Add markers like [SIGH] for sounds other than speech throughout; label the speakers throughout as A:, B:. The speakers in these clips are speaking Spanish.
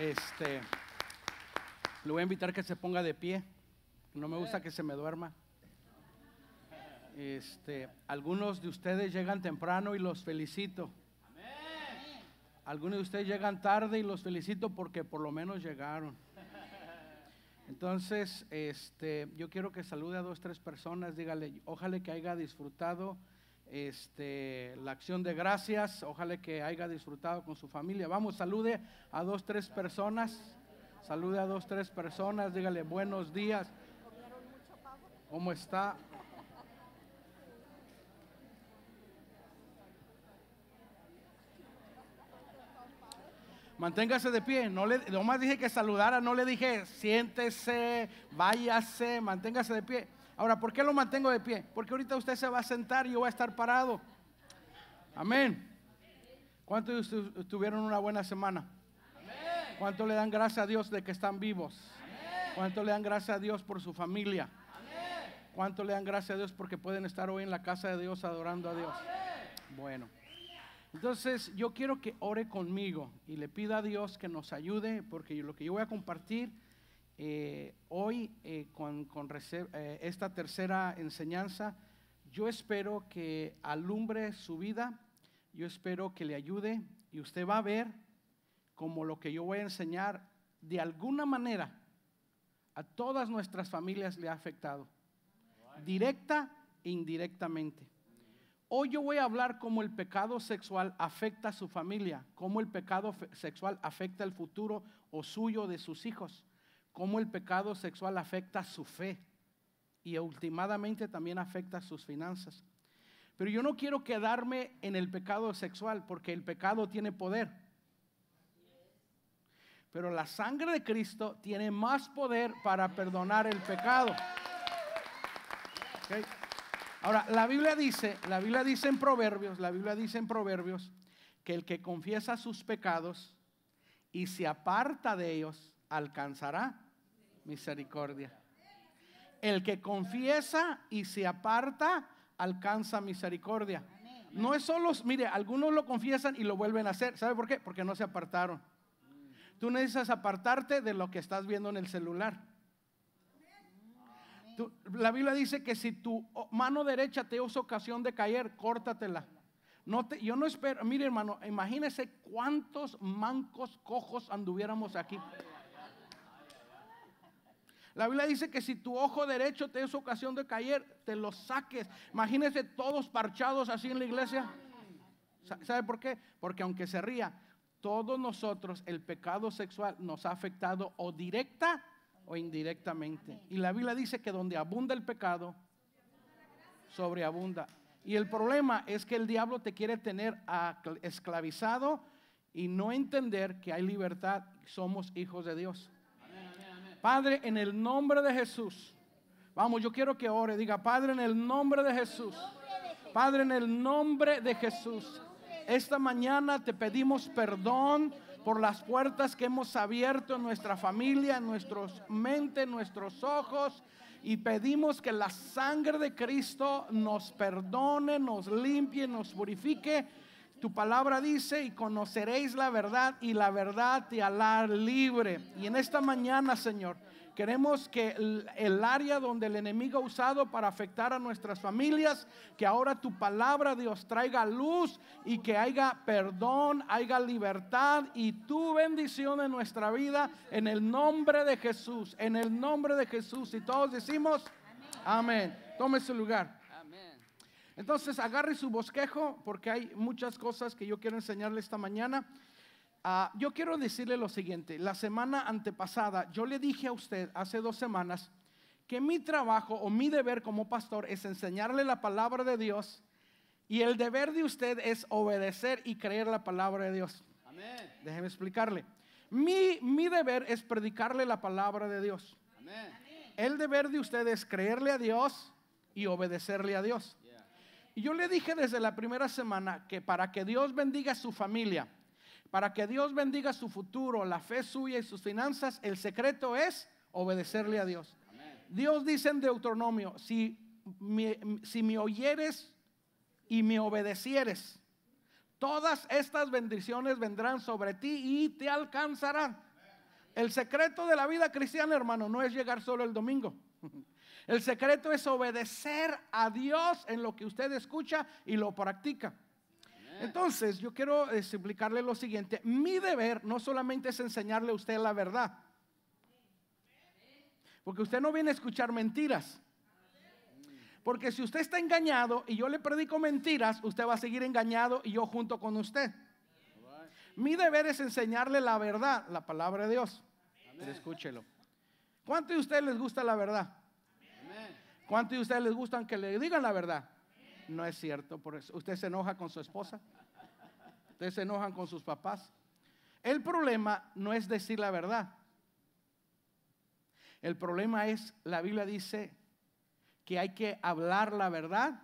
A: Este, le voy a invitar que se ponga de pie. No me gusta que se me duerma. Este, algunos de ustedes llegan temprano y los felicito. Algunos de ustedes llegan tarde y los felicito porque por lo menos llegaron. Entonces, este, yo quiero que salude a dos, tres personas. Dígale, ojalá que haya disfrutado este, la acción de gracias. Ojalá que haya disfrutado con su familia. Vamos, salude a dos, tres personas. Salude a dos, tres personas. Dígale buenos días. ¿Cómo está? Manténgase de pie. No le, nomás dije que saludara, no le dije siéntese, váyase, manténgase de pie. Ahora, ¿por qué lo mantengo de pie? Porque ahorita usted se va a sentar y yo voy a estar parado. Amén. ¿Cuántos de ustedes tuvieron una buena semana? ¿Cuánto le dan gracias a Dios de que están vivos? ¿Cuánto le dan gracias a Dios por su familia? ¿Cuánto le dan gracias a Dios porque pueden estar hoy en la casa de Dios adorando a Dios? Bueno. Entonces yo quiero que ore conmigo y le pida a Dios que nos ayude porque lo que yo voy a compartir eh, hoy, eh, con, eh, esta tercera enseñanza, yo espero que alumbre su vida, yo espero que le ayude y usted va a ver como lo que yo voy a enseñar de alguna manera a todas nuestras familias le ha afectado, directa e indirectamente. Hoy yo voy a hablar cómo el pecado sexual afecta a su familia, cómo el pecado sexual afecta el futuro o suyo de sus hijos cómo el pecado sexual afecta su fe y ultimadamente también afecta sus finanzas. Pero yo no quiero quedarme en el pecado sexual porque el pecado tiene poder. Pero la sangre de Cristo tiene más poder para perdonar el pecado. Ahora, la Biblia dice, la Biblia dice en Proverbios, la Biblia dice en Proverbios que el que confiesa sus pecados y se aparta de ellos alcanzará misericordia. El que confiesa y se aparta alcanza misericordia. No es solo, mire, algunos lo confiesan y lo vuelven a hacer. ¿Sabe por qué? Porque no se apartaron. Tú necesitas apartarte de lo que estás viendo en el celular. la Biblia dice que si tu mano derecha te usa ocasión de caer, córtatela. No te, yo no espero, mire hermano, imagínese cuántos mancos cojos anduviéramos aquí. La Biblia dice que si tu ojo derecho te es ocasión de caer, te lo saques. Imagínese todos parchados así en la iglesia. ¿Sabe por qué? Porque aunque se ría, todos nosotros el pecado sexual nos ha afectado o directa o indirectamente. Y la Biblia dice que donde abunda el pecado, sobreabunda. Y el problema es que el diablo te quiere tener esclavizado y no entender que hay libertad, somos hijos de Dios. Padre, en el nombre de Jesús. Vamos, yo quiero que ore. Diga, Padre, en el nombre de Jesús. Padre, en el nombre de Jesús. Esta mañana te pedimos perdón por las puertas que hemos abierto en nuestra familia, en nuestra mente, en nuestros ojos. Y pedimos que la sangre de Cristo nos perdone, nos limpie, nos purifique tu palabra dice, y conoceréis la verdad, y la verdad te alar libre. Y en esta mañana, Señor, Queremos que el, área donde el enemigo ha usado para afectar a nuestras familias, que ahora tu palabra, Dios, traiga luz y que haya perdón, haya libertad y tu bendición en nuestra vida en el nombre de Jesús, en el nombre de Jesús. Y todos decimos, amén. amén. Tome lugar. Entonces agarre su bosquejo porque hay muchas cosas que yo quiero enseñarle esta mañana. Ah, yo quiero decirle lo siguiente, la semana antepasada yo le dije a usted hace dos semanas que mi trabajo o mi deber como pastor es enseñarle la palabra de Dios y el deber de usted es obedecer y creer la palabra de Dios. Déjeme explicarle. Mi, mi deber es predicarle la palabra de Dios. El deber de usted es creerle a Dios y obedecerle a Dios. Y yo le dije desde la primera semana que para que Dios bendiga su familia, para que Dios bendiga su futuro, la fe suya y sus finanzas, el secreto es obedecerle a Dios. Dios dice en Deuteronomio, si si me oyeres y me obedecieres, todas estas bendiciones vendrán sobre ti y te alcanzarán. El secreto de la vida cristiana, hermano, no es llegar solo el domingo. [LAUGHS] El secreto es obedecer a Dios en lo que usted escucha y lo practica. Entonces, yo quiero este, explicarle lo siguiente. Mi deber no solamente es enseñarle a usted la verdad. Porque usted no viene a escuchar mentiras. Porque si usted está engañado y yo le predico mentiras, usted va a seguir engañado y yo junto con usted. Mi deber es enseñarle la verdad, la palabra de Dios. Escúchelo. ¿Cuánto de ustedes les gusta la verdad? ¿Cuántos de ustedes les gustan que le digan la verdad? No es cierto. porque Usted se enoja con su esposa. Ustedes se enojan con sus papás. El problema no es decir la verdad. El problema es, la Biblia dice que hay que hablar la verdad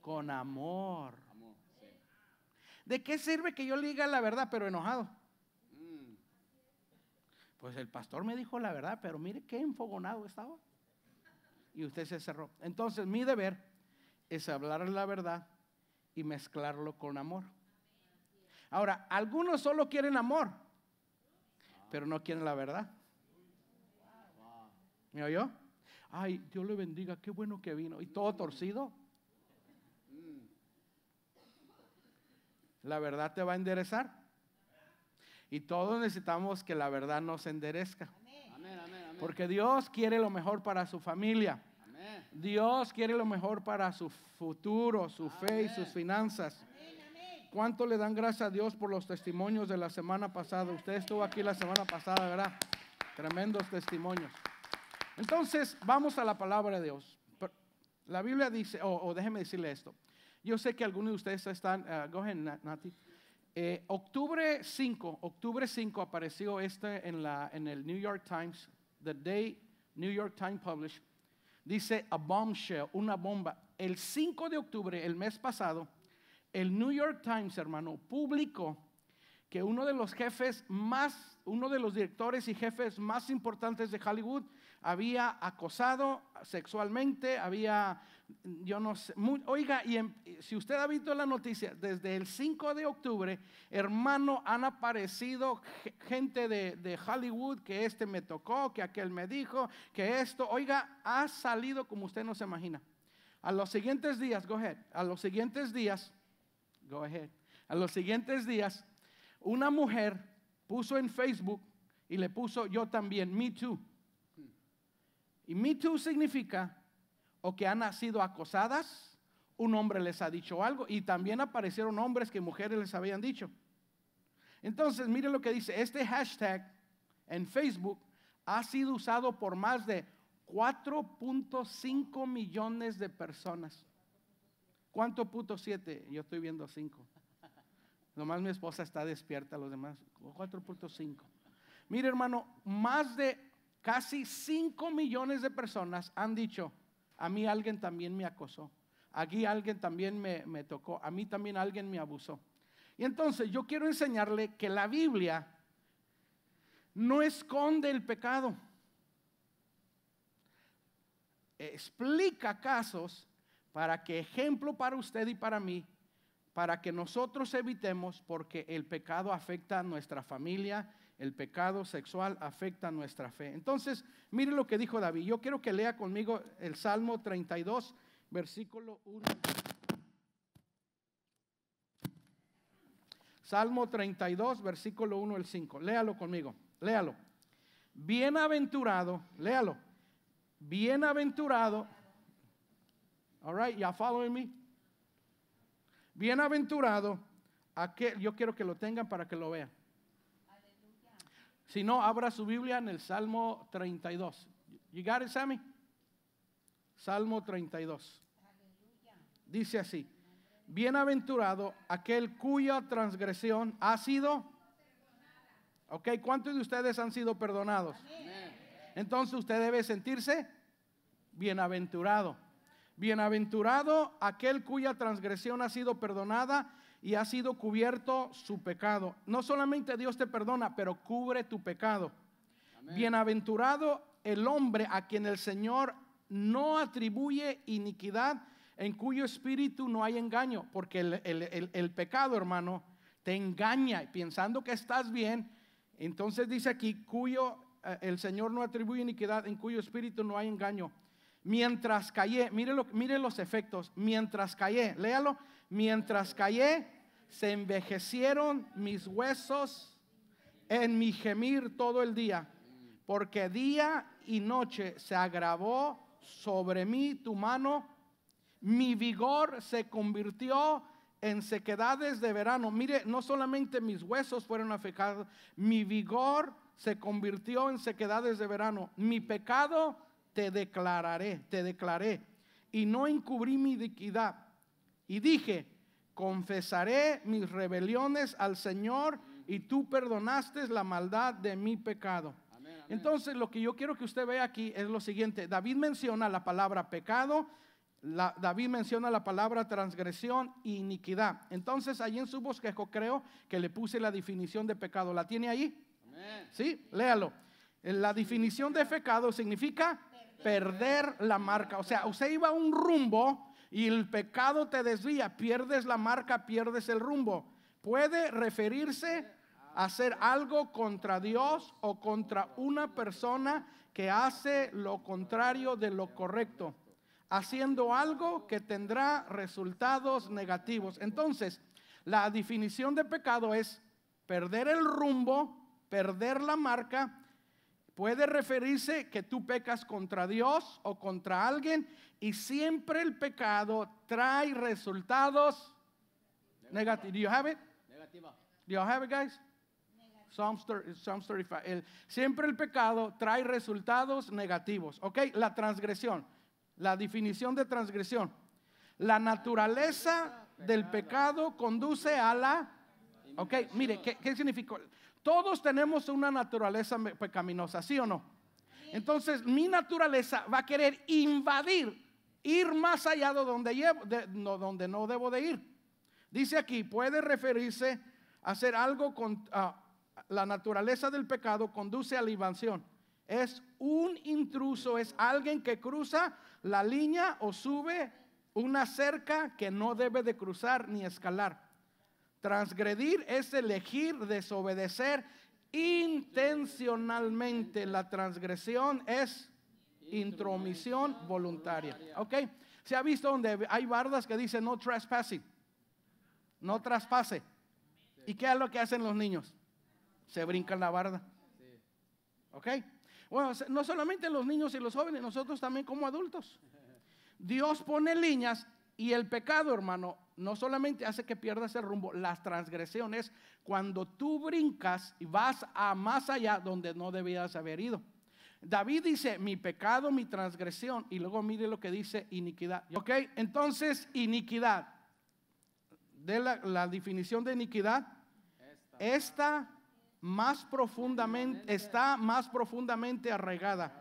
A: con amor. ¿De qué sirve que yo le diga la verdad pero enojado? Mm. Pues el pastor me dijo la verdad, pero mire qué enfogonado estaba y usted se cerró. Entonces mi deber es hablar la verdad y mezclarlo con amor. Ahora, algunos solo quieren amor, pero no quieren la verdad. ¿Me oyó? Ay, Dios le bendiga, qué bueno que vino. Y todo torcido. La verdad te va a enderezar. Y todos necesitamos que la verdad nos enderezca. Porque Dios quiere lo mejor para su familia. Dios quiere lo mejor para su futuro, su fe y sus finanzas. ¿Cuánto le dan gracias a Dios por los testimonios de la semana pasada? Usted estuvo aquí la semana pasada, ¿verdad? Tremendos testimonios. Entonces, vamos a la palabra de Dios. La Biblia dice, o déjeme decirle esto. Yo sé que algunos de ustedes están, uh, go ahead, Nati. Eh, octubre 5, octubre 5 apareció este en, la, en el New York Times, The Day New York Times Published dice a bombshell, una bomba. El 5 de octubre, el mes pasado, el New York Times, hermano, publicó que uno de los jefes más, uno de los directores y jefes más importantes de Hollywood había acosado sexualmente, había yo no sé, oiga, em, y si usted ha visto la noticia, desde el 5 de octubre, hermano, han aparecido gente de, de, Hollywood que este me tocó, que aquel me dijo, que esto, oiga, ha salido como usted no se imagina. A los siguientes días, go ahead, a los siguientes días, go ahead, a los siguientes días, una mujer puso en Facebook y le puso yo también, me too. Y me too significa o que han sido acosadas, un hombre les ha dicho algo y también aparecieron hombres que mujeres les habían dicho. Entonces, mire lo que dice, este hashtag en Facebook ha sido usado por más de 4.5 millones de personas. ¿Cuánto punto 7? Yo estoy viendo 5. Nomás mi esposa está despierta, los demás 4.5. Mire hermano, más de casi 5 millones de personas han dicho, a mí alguien también me acosó. Aquí alguien también me, tocó. A mí también alguien me abusó. Y entonces yo quiero enseñarle que la Biblia no esconde el pecado. Explica casos para que ejemplo para usted y para mí, para que nosotros evitemos, porque el pecado afecta a nuestra familia, el pecado sexual afecta nuestra fe. Entonces, mire lo que dijo David. Yo quiero que lea conmigo el Salmo 32, versículo 1. Salmo 32, versículo 1 al 5. Léalo conmigo, léalo. Bienaventurado, léalo. Bienaventurado. All right, ya following me. Bienaventurado aquel, yo quiero que lo tengan para que lo vean. Si no, abra su Biblia en el Salmo 32. You got Sammy? Salmo 32. Dice así: Bienaventurado aquel cuya transgresión ha sido. Ok, ¿cuántos de ustedes han sido perdonados? Entonces usted debe sentirse bienaventurado. Bienaventurado aquel cuya transgresión ha sido perdonada y ha sido cubierto su pecado. No solamente Dios te perdona, pero cubre tu pecado. Bienaventurado el hombre a quien el Señor no atribuye iniquidad, en cuyo espíritu no hay engaño, porque el, pecado, hermano, te engaña pensando que estás bien. Entonces dice aquí, cuyo eh, el Señor no atribuye iniquidad, en cuyo espíritu no hay engaño. Mientras callé, mire, mire los efectos, mientras callé, léalo, Mientras callé, se envejecieron mis huesos en mi gemir todo el día, porque día y noche se agravó sobre mí tu mano, mi vigor se convirtió en sequedades de verano. Mire, no solamente mis huesos fueron afectados, mi vigor se convirtió en sequedades de verano. Mi pecado te declararé, te declaré, y no encubrí mi iniquidad y dije, confesaré mis rebeliones al Señor y tú perdonaste la maldad de mi pecado. Entonces lo que yo quiero que usted vea aquí es lo siguiente. David menciona la palabra pecado, David menciona la palabra transgresión e iniquidad. Entonces allí en su bosquejo creo que le puse la definición de pecado. ¿La tiene ahí? Sí, léalo. Eh, la definición de pecado significa perder la marca. O sea, usted iba a un rumbo y el pecado te desvía, pierdes la marca, pierdes el rumbo. Puede referirse a hacer algo contra Dios o contra una persona que hace lo contrario de lo correcto, haciendo algo que tendrá resultados negativos. Entonces, la definición de pecado es perder el rumbo, perder la marca, Puede referirse que tú pecas contra Dios o contra alguien y siempre el pecado trae resultados negativos. Do you have it? Negativa. Do you have it, guys? Psalm 35. siempre el pecado trae resultados negativos. ¿Ok? La transgresión. La definición de transgresión. La naturaleza del pecado conduce a la... ¿Ok? Mire, ¿qué, qué significó? Todos tenemos una naturaleza pecaminosa, ¿sí o no? Entonces mi naturaleza va a querer invadir, ir más allá de donde, no, donde no debo de ir. Dice aquí, puede referirse a hacer algo con la naturaleza del pecado, conduce a la invasión. Es un intruso, es alguien que cruza la línea o sube una cerca que no debe de cruzar ni escalar. Transgredir es elegir desobedecer intencionalmente. La transgresión es intromisión voluntaria. ¿Ok? Se ha visto donde hay bardas que dicen no trespassing, no traspase. ¿Y qué es lo que hacen los niños? Se brincan la barda. ¿Ok? Bueno, no solamente los niños y los jóvenes, nosotros también como adultos. Dios pone líneas y el pecado, hermano, no solamente hace que pierdas el rumbo, las transgresiones, cuando tú brincas y vas a más allá donde no debías haber ido. David dice, mi pecado, mi transgresión, y luego mire lo que dice iniquidad. Ok, entonces iniquidad. De la, definición de iniquidad, esta más profundamente, está más profundamente arraigada.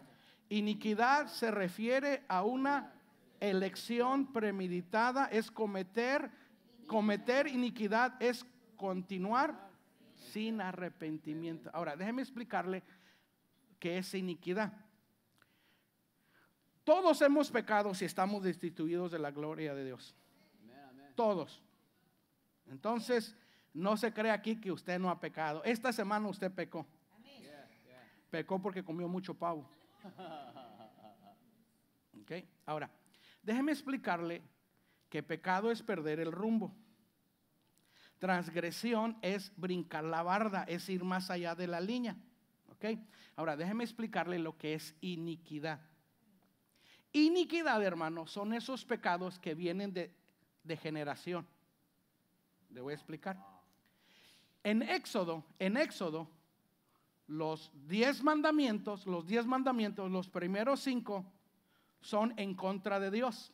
A: Iniquidad se refiere a una Elección premeditada es cometer, cometer iniquidad es continuar sin arrepentimiento. Ahora, déjeme explicarle qué es iniquidad. Todos hemos pecado si estamos destituidos de la gloria de Dios. Todos. Entonces, no se cree aquí que usted no ha pecado. Esta semana usted pecó. Pecó porque comió mucho pavo. [LAUGHS] Okay. Ahora, Déjeme explicarle que pecado es perder el rumbo. Transgresión es brincar la barda, es ir más allá de la línea. ¿ok? Ahora, déjeme explicarle lo que es iniquidad. Iniquidad, hermano, son esos pecados que vienen de, generación. Le voy a explicar. En Éxodo, en Éxodo, los diez mandamientos, los diez mandamientos, los primeros cinco son en contra de Dios.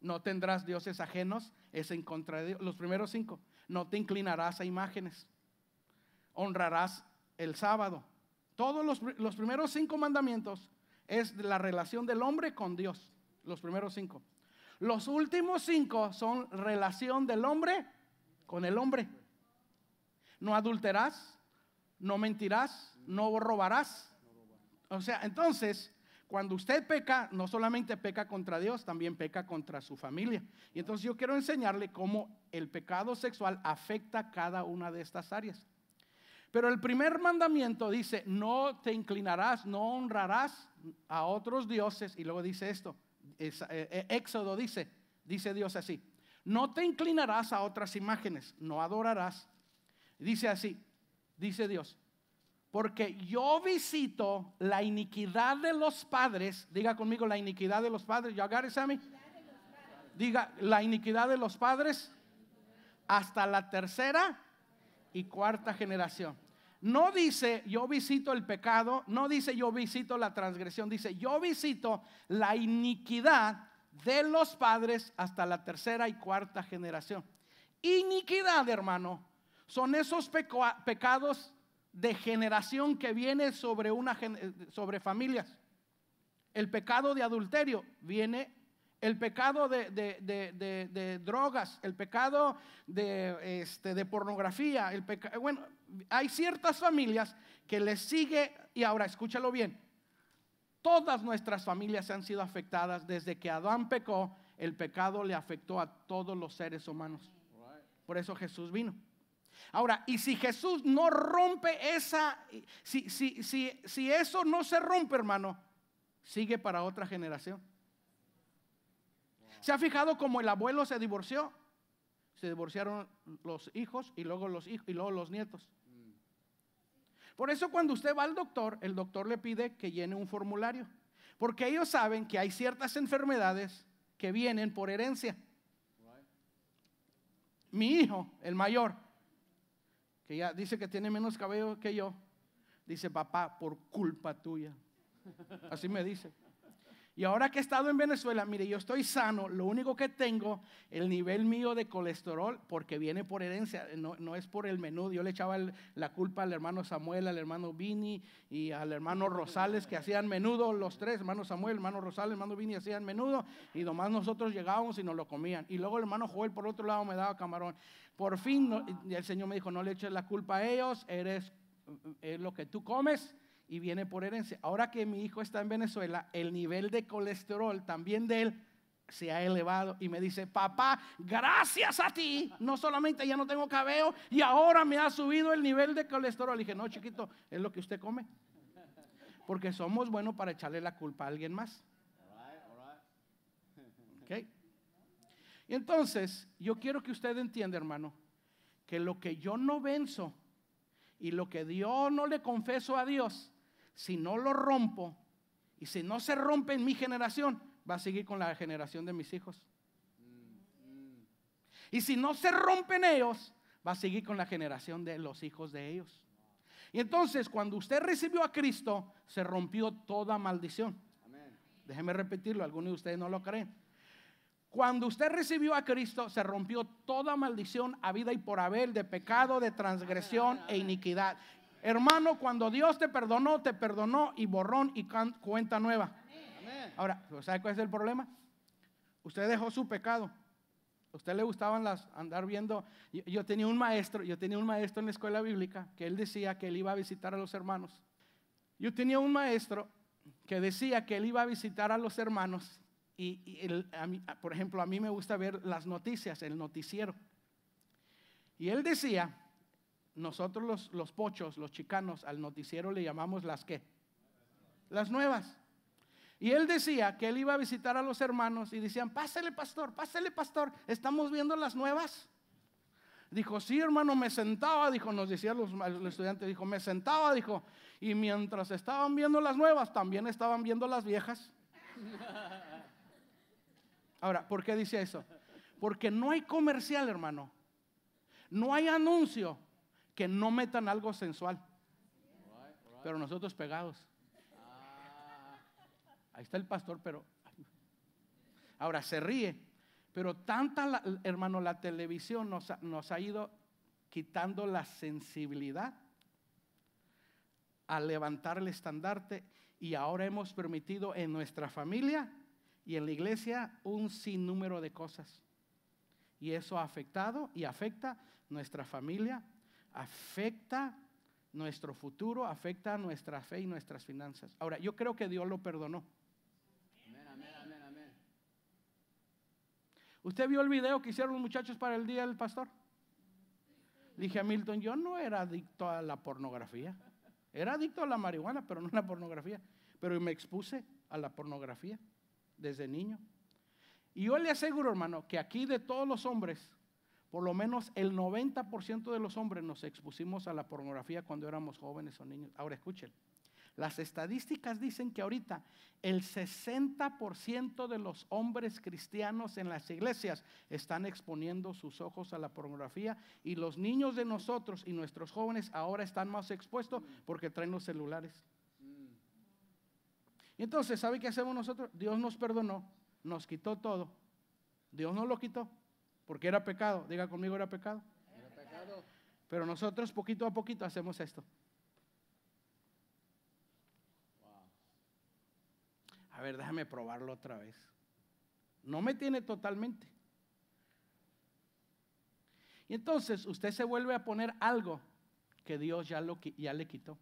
A: No tendrás dioses ajenos, es en contra de Dios. Los primeros cinco, no te inclinarás a imágenes. Honrarás el sábado. Todos los, primeros cinco mandamientos es la relación del hombre con Dios. Los primeros cinco. Los últimos cinco son relación del hombre con el hombre. No adulterás, no mentirás, no robarás. O sea, entonces, cuando usted peca, no solamente peca contra Dios, también peca contra su familia. Y entonces yo quiero enseñarle cómo el pecado sexual afecta cada una de estas áreas. Pero el primer mandamiento dice, no te inclinarás, no honrarás a otros dioses. Y luego dice esto, eh, eh, Éxodo dice, dice Dios así, no te inclinarás a otras imágenes, no adorarás. Dice así, dice Dios, porque yo visito la iniquidad de los padres. Diga conmigo la iniquidad de los padres. ¿Yo agarre, mí. Diga la iniquidad de los padres hasta la tercera y cuarta generación. No dice yo visito el pecado, no dice yo visito la transgresión, dice yo visito la iniquidad de los padres hasta la tercera y cuarta generación. Iniquidad, hermano, son esos pecados de generación que viene sobre, una, sobre familias. El pecado de adulterio viene, el pecado de, drogas, el pecado de, este, pornografía, el bueno, hay ciertas familias que les sigue, y ahora escúchalo bien, todas nuestras familias han sido afectadas desde que Adán pecó, el pecado le afectó a todos los seres humanos. Por eso Jesús vino. Ahora, y si Jesús no rompe esa, si, si, eso no se rompe, hermano, sigue para otra generación. ¿Se ha fijado cómo el abuelo se divorció? Se divorciaron los hijos y luego los, hijos, y luego los nietos. Por eso cuando usted va al doctor, el doctor le pide que llene un formulario. Porque ellos saben que hay ciertas enfermedades que vienen por herencia. Mi hijo, el mayor, que ya dice que tiene menos cabello que yo, dice, papá, por culpa tuya. Así me dice. Y ahora que he estado en Venezuela, mire, yo estoy sano, lo único que tengo, el nivel mío de colesterol, porque viene por herencia, no, es por el menú. Yo le echaba la culpa al hermano Samuel, al hermano Vini y al hermano Rosales, que hacían menudo los tres, hermano Samuel, hermano Rosales, hermano Vini, hacían menudo, y nomás nosotros llegábamos y nos lo comían. Y luego el hermano Joel por otro lado me daba camarón. Por fin el Señor me dijo, no le eches la culpa a ellos, eres eh, es lo que tú comes y viene por herencia. Ahora que mi hijo está en Venezuela, el nivel de colesterol también de él se ha elevado y me dice, papá, gracias a ti, no solamente ya no tengo cabello y ahora me ha subido el nivel de colesterol. y dije, no, chiquito, es lo que usted come. Porque somos buenos para echarle la culpa a alguien más. Okay. Y entonces, yo quiero que usted entienda, hermano, que lo que yo no venzo y lo que Dios no le confeso a Dios, si no lo rompo y si no se rompe en mi generación, va a seguir con la generación de mis hijos. Y si no se rompen ellos, va a seguir con la generación de los hijos de ellos. Y entonces, cuando usted recibió a Cristo, se rompió toda maldición. Déjeme repetirlo, algunos de ustedes no lo creen. Cuando usted recibió a Cristo, se rompió toda maldición a vida y por Abel, de pecado, de transgresión e iniquidad. Hermano, cuando Dios te perdonó, te perdonó y borrón y cuenta nueva. Ahora, ¿sabe cuál es el problema? Usted dejó su pecado. usted le gustaban las andar viendo. yo, tenía un maestro, yo tenía un maestro en la escuela bíblica que él decía que él iba a visitar a los hermanos. Yo tenía un maestro que decía que él iba a visitar a los hermanos y, por ejemplo, a mí me gusta ver las noticias, el noticiero. Y él decía, nosotros los, pochos, los chicanos, al noticiero le llamamos las qué? Las nuevas. Y él decía que él iba a visitar a los hermanos y decían, Pásale pastor, pásale pastor, estamos viendo las nuevas. Dijo, sí hermano, me sentaba, dijo, nos decía los, el estudiante, dijo, me sentaba, dijo, y mientras estaban viendo las nuevas, también estaban viendo las viejas. Ahora, ¿por qué dice eso? Porque no hay comercial, hermano. No hay anuncio que no metan algo sensual. Pero nosotros pegados. Ahí está el pastor, pero... Ahora, se ríe. Pero tanta, hermano, la televisión nos ha ido quitando la sensibilidad a levantar el estandarte y ahora hemos permitido en nuestra familia y en la iglesia un sinnúmero de cosas. Y eso ha afectado y afecta nuestra familia, afecta nuestro futuro, afecta nuestra fe y nuestras finanzas. Ahora, yo creo que Dios lo perdonó. Amén, amén, amén, ¿Usted vio el video que hicieron los muchachos para el día del pastor? dije a Milton, yo no era adicto a la pornografía. Era adicto a la marihuana, pero no a la pornografía. Pero me expuse a la pornografía desde niño. Y yo le aseguro, hermano, que aquí de todos los hombres, por lo menos el 90% de los hombres nos expusimos a la pornografía cuando éramos jóvenes o niños. Ahora escuchen, las estadísticas dicen que ahorita el 60% de los hombres cristianos en las iglesias están exponiendo sus ojos a la pornografía y los niños de nosotros y nuestros jóvenes ahora están más expuestos porque traen los celulares. Y entonces, ¿sabe qué hacemos nosotros? Dios nos perdonó, nos quitó todo. Dios no lo quitó porque era pecado. Diga conmigo, era pecado. Era pecado. Pero nosotros poquito a poquito hacemos esto. A ver, déjame probarlo otra vez. No me tiene totalmente. Y entonces usted se vuelve a poner algo que Dios ya, lo, ya le quitó.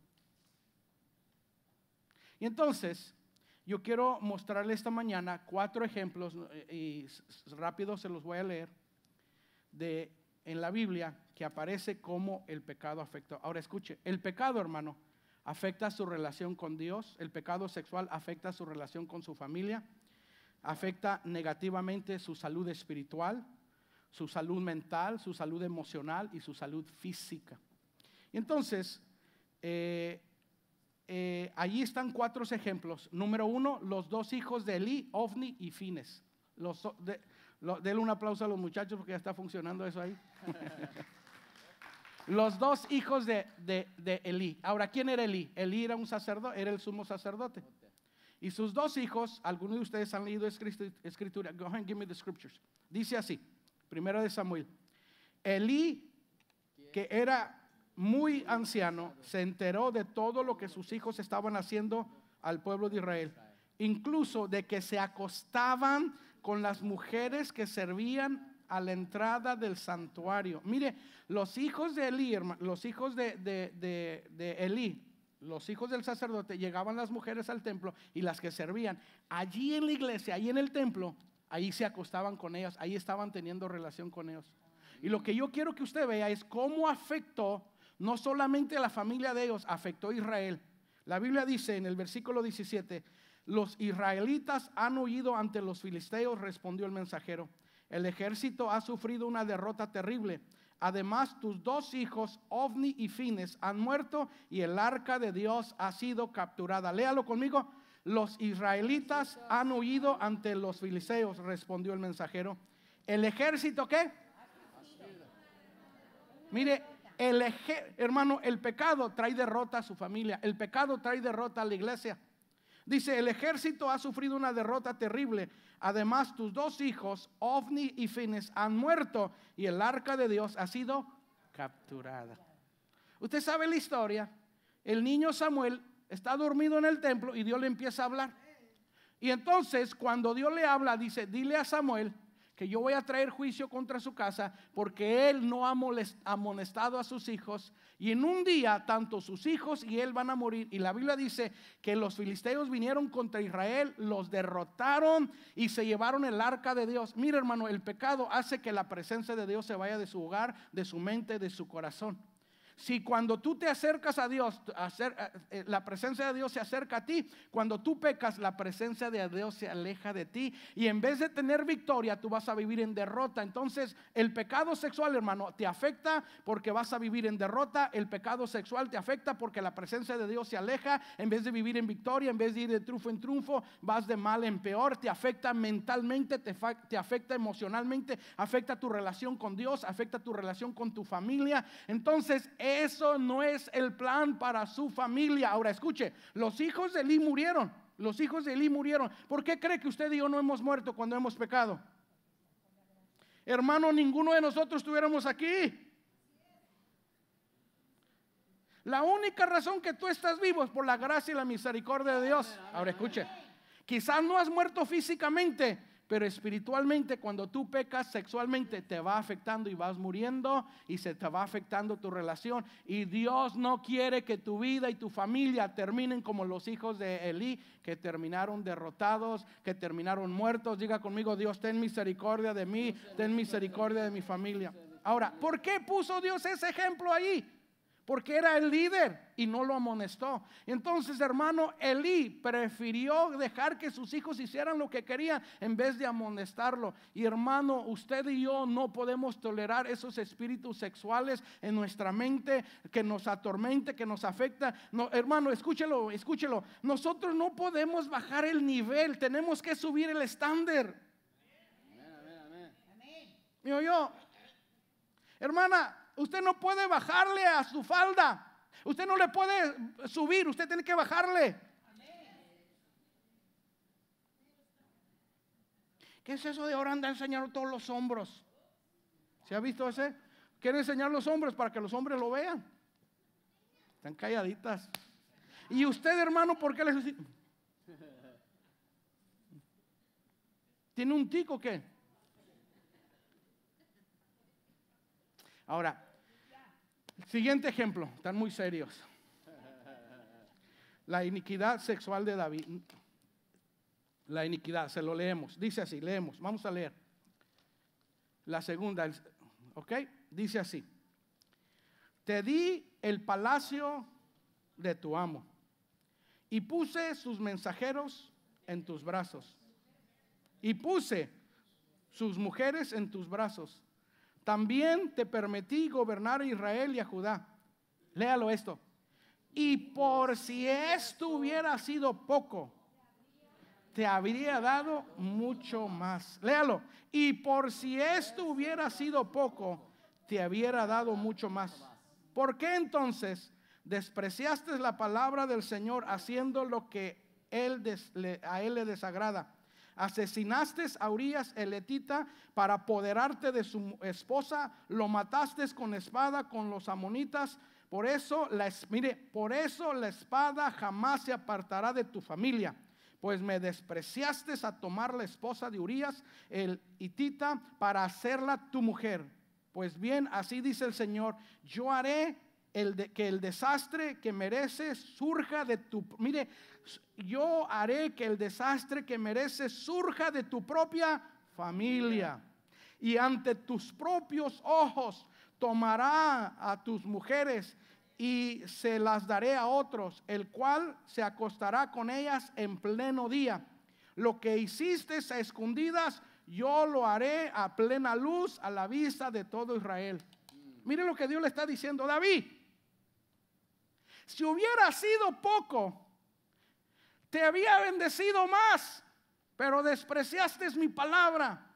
A: Y entonces yo quiero mostrarle esta mañana cuatro ejemplos, eh, y rápido se los voy a leer, de, en la Biblia que aparece cómo el pecado afecta. Ahora escuche, el pecado, hermano, afecta su relación con Dios, el pecado sexual afecta su relación con su familia, afecta negativamente su salud espiritual, su salud mental, su salud emocional y su salud física. Y entonces, eh, eh, allí están cuatro ejemplos. Número uno, los dos hijos de Eli, Ofni y Fines. Los, denle un aplauso a los muchachos porque ya está funcionando eso ahí. [LAUGHS] los dos hijos de, Elí. Ahora, ¿quién era Elí? Elí era un sacerdote, era el sumo sacerdote. Y sus dos hijos, algunos de ustedes han leído escritura. Go give me the scriptures. Dice así, primero de Samuel. Elí, que era muy anciano, se enteró de todo lo que sus hijos estaban haciendo al pueblo de Israel, incluso de que se acostaban con las mujeres que servían a la entrada del santuario. Mire, los hijos de Elí, los hijos de, de, Elí, los hijos del sacerdote, llegaban las mujeres al templo y las que servían. Allí en la iglesia, allí en el templo, ahí se acostaban con ellas, ahí estaban teniendo relación con ellos. Y lo que yo quiero que usted vea es cómo afectó no solamente la familia de ellos afectó a Israel. La Biblia dice en el versículo 17, los israelitas han huido ante los filisteos, respondió el mensajero. El ejército ha sufrido una derrota terrible. Además, tus dos hijos, Ovni y Fines, han muerto y el arca de Dios ha sido capturada. Léalo conmigo. Los israelitas han huido ante los filisteos, respondió el mensajero. El ejército, ¿qué? Mire, el hermano, el pecado trae derrota a su familia, el pecado trae derrota a la iglesia. Dice, el ejército ha sufrido una derrota terrible. Además, tus dos hijos, Ovni y Fines, han muerto y el arca de Dios ha sido capturada. Usted sabe la historia. El niño Samuel está dormido en el templo y Dios le empieza a hablar. Y entonces, cuando Dios le habla, dice, dile a Samuel que yo voy a traer juicio contra su casa porque él no ha amonestado a sus hijos y en un día tanto sus hijos y él van a morir. Y la Biblia dice que los filisteos vinieron contra Israel, los derrotaron y se llevaron el arca de Dios. Mira hermano, el pecado hace que la presencia de Dios se vaya de su hogar, de su mente, de su corazón. Si cuando tú te acercas a Dios, eh, eh, la presencia de Dios se acerca a ti, cuando tú pecas, la presencia de Dios se aleja de ti. Y en vez de tener victoria, tú vas a vivir en derrota. Entonces, el pecado sexual, hermano, te afecta porque vas a vivir en derrota. El pecado sexual te afecta porque la presencia de Dios se aleja. En vez de vivir en victoria, en vez de ir de triunfo en triunfo, vas de mal en peor. Te afecta mentalmente, te, te afecta emocionalmente, afecta tu relación con Dios, afecta tu relación con tu familia. Entonces, eso no es el plan para su familia. Ahora escuche, los hijos de Eli murieron. Los hijos de Eli murieron. ¿Por qué cree que usted y yo no hemos muerto cuando hemos pecado? Hermano, ninguno de nosotros estuviéramos aquí. La única razón que tú estás vivo es por la gracia y la misericordia de Dios. Ahora escuche, quizás no has muerto físicamente, pero espiritualmente cuando tú pecas sexualmente te va afectando y vas muriendo y se te va afectando tu relación. Y Dios no quiere que tu vida y tu familia terminen como los hijos de Elí, que terminaron derrotados, que terminaron muertos. Diga conmigo, Dios, ten misericordia de mí, ten misericordia de mi familia. Ahora, ¿por qué puso Dios ese ejemplo ahí? porque era el líder y no lo amonestó. Entonces, hermano, Eli prefirió dejar que sus hijos hicieran lo que querían en vez de amonestarlo. Y hermano, usted y yo no podemos tolerar esos espíritus sexuales en nuestra mente que nos atormente, que nos afecta. No, hermano, escúchelo, escúchelo. Nosotros no podemos bajar el nivel, tenemos que subir el estándar. Amén, amén, yo, hermana, usted no puede bajarle a su falda. Usted no le puede subir, usted tiene que bajarle. ¿Qué es eso de ahora andar enseñando todos los hombros? ¿Se ha visto ese? ¿Quiere enseñar los hombros para que los hombres lo vean. Están calladitas. ¿Y usted, hermano, por qué le así? ¿Tiene un tico o qué? Ahora, Siguiente ejemplo, están muy serios. La iniquidad sexual de David. La iniquidad, se lo leemos. Dice así, leemos, vamos a leer. La segunda, ¿ok? Dice así. Te di el palacio de tu amo y puse sus mensajeros en tus brazos y puse sus mujeres en tus brazos también te permití gobernar a Israel y a Judá. Léalo esto. Y por si esto hubiera sido poco, te habría dado mucho más. Léalo. Y por si esto hubiera sido poco, te hubiera dado mucho más. ¿Por qué entonces despreciaste la palabra del Señor haciendo lo que él a Él le desagrada? Asesinaste a Urias el Etita para apoderarte de su esposa, lo mataste con espada con los amonitas. Por eso, la, mire, por eso la espada jamás se apartará de tu familia pues me despreciaste a tomar la esposa de Urias el hitita, para hacerla tu mujer. Pues bien, así dice el Señor, yo haré el de, que el desastre que mereces surja de tu... Mire, yo haré que el desastre que mereces surja de tu propia familia. Y ante tus propios ojos tomará a tus mujeres y se las daré a otros, el cual se acostará con ellas en pleno día. Lo que hiciste a escondidas, yo lo haré a plena luz, a la vista de todo Israel. Mire lo que Dios le está diciendo, David, si hubiera sido poco, te había bendecido más, pero despreciaste mi palabra.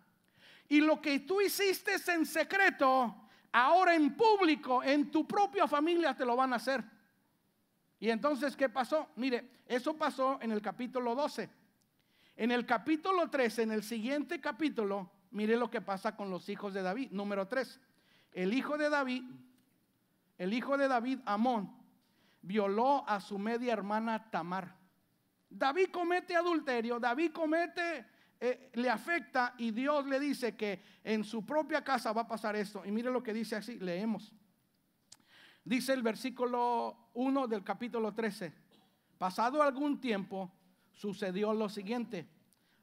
A: Y lo que tú hiciste en secreto, ahora en público, en tu propia familia te lo van a hacer. Y entonces, ¿qué pasó? Mire, eso pasó en el capítulo 12. En el capítulo 13, en el siguiente capítulo, mire lo que pasa con los hijos de David. Número 3. El hijo de David, el hijo de David, Amón, violó a su media hermana Tamar. David comete adulterio, David comete, eh, le afecta y Dios le dice que en su propia casa va a pasar esto. Y mire lo que dice así, leemos. Dice el versículo 1 del capítulo 13. Pasado algún tiempo sucedió lo siguiente.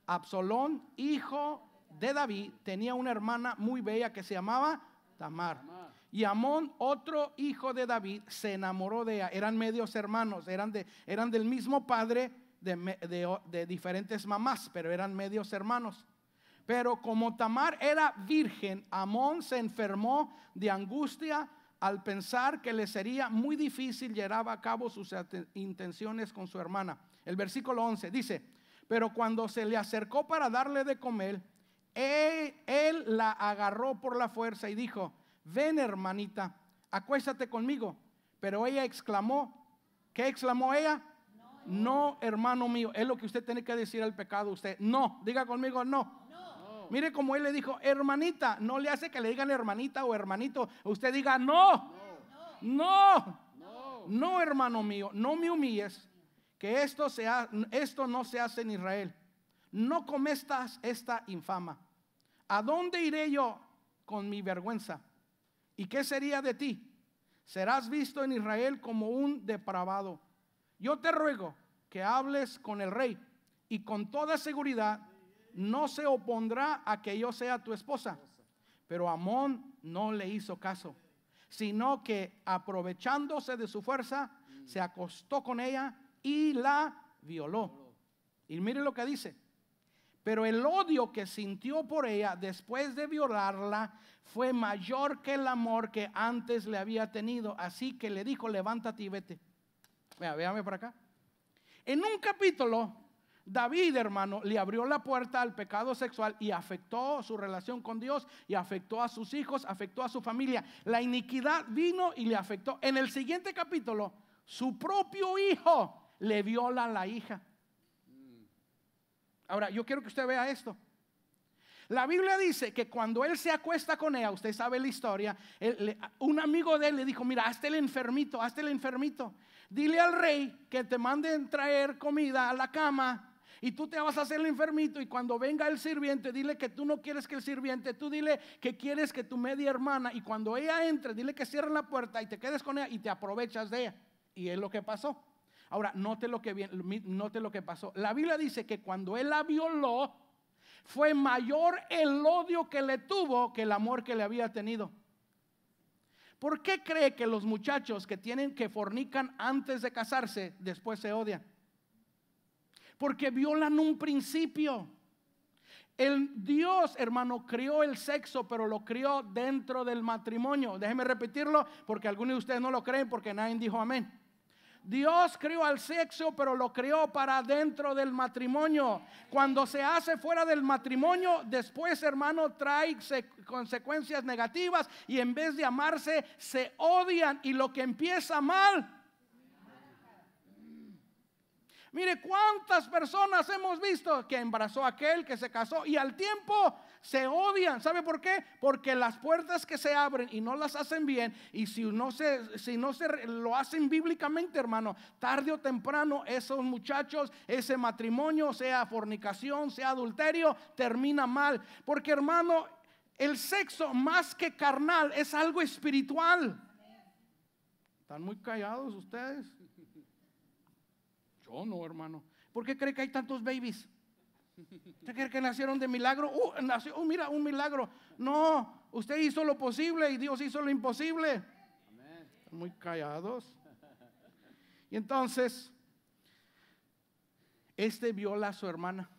A: Absalón, hijo de David, tenía una hermana muy bella que se llamaba Tamar. Y Amón, otro hijo de David, se enamoró de ella. Eran medios hermanos, eran, de, eran del mismo padre, de, diferentes mamás, pero eran medios hermanos. Pero como Tamar era virgen, Amón se enfermó de angustia al pensar que le sería muy difícil llevar a cabo sus intenciones con su hermana. El versículo 11 dice, pero cuando se le acercó para darle de comer, e, él, la agarró por la fuerza y dijo, ven hermanita, acuéstate conmigo. Pero ella exclamó, ¿qué exclamó ella? No, hermano mío, es lo que usted tiene que decir al pecado usted. No, diga conmigo, no. Mire como él le dijo, hermanita, no le hace que le digan hermanita o hermanito, usted diga, no, no, no, no, hermano mío, no me humilles, que esto, sea, esto no se hace en Israel. No comestas esta infama. ¿A dónde iré yo con mi vergüenza? ¿Y qué sería de ti? Serás visto en Israel como un depravado. Yo te ruego que hables con el rey y con toda seguridad no se opondrá a que yo sea tu esposa. Pero Amón no le hizo caso, sino que aprovechándose de su fuerza, se acostó con ella y la violó. Y mire lo que dice, pero el odio que sintió por ella después de violarla fue mayor que el amor que antes le había tenido. Así que le dijo, levántate y vete. Mira, véame por acá. En un capítulo, David, hermano, le abrió la puerta al pecado sexual y afectó su relación con Dios y afectó a sus hijos, afectó a su familia. La iniquidad vino y le afectó. En el siguiente capítulo, su propio hijo le viola a la hija. Ahora, yo quiero que usted vea esto. La Biblia dice que cuando él se acuesta con ella, usted sabe la historia, un amigo de él le dijo, mira, hazte el enfermito, hazte el enfermito. Dile al rey que te manden traer comida a la cama y tú te vas a hacer el enfermito y cuando venga el sirviente, dile que tú no quieres que el sirviente, tú dile que quieres que tu media hermana y cuando ella entre, dile que cierren la puerta y te quedes con ella y te aprovechas de ella. Y es lo que pasó. Ahora, note lo que, bien note lo que pasó. La Biblia dice que cuando él la violó, fue mayor el odio que le tuvo que el amor que le había tenido. ¿Por qué cree que los muchachos que tienen que fornican antes de casarse después se odian? Porque violan un principio. El Dios, hermano, crió el sexo, pero lo crió dentro del matrimonio. Déjeme repetirlo porque algunos de ustedes no lo creen porque nadie dijo amén. Dios creó al sexo, pero lo creó para dentro del matrimonio. Cuando se hace fuera del matrimonio, después, hermano, trae consecuencias negativas y en vez de amarse, se odian y lo que empieza mal. Mire cuántas personas hemos visto que embarazó a aquel que se casó y al tiempo se odian. ¿Sabe por qué? Porque las puertas que se abren y no las hacen bien, y si no se, si no se lo hacen bíblicamente, hermano, tarde o temprano, esos muchachos, ese matrimonio, sea fornicación, sea adulterio, termina mal. Porque, hermano, el sexo más que carnal es algo espiritual. Están muy callados ustedes. Yo no, hermano. ¿Por qué cree que hay tantos babies? ¿Usted cree que nacieron de milagro? Uh, nació, uh, mira, un milagro. No, usted hizo lo posible y Dios hizo lo imposible. Muy callados. Y entonces, este viola a su hermana.